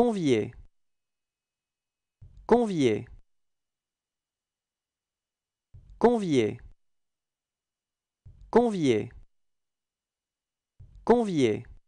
Convier. Convier. Convier. Convier. Convier.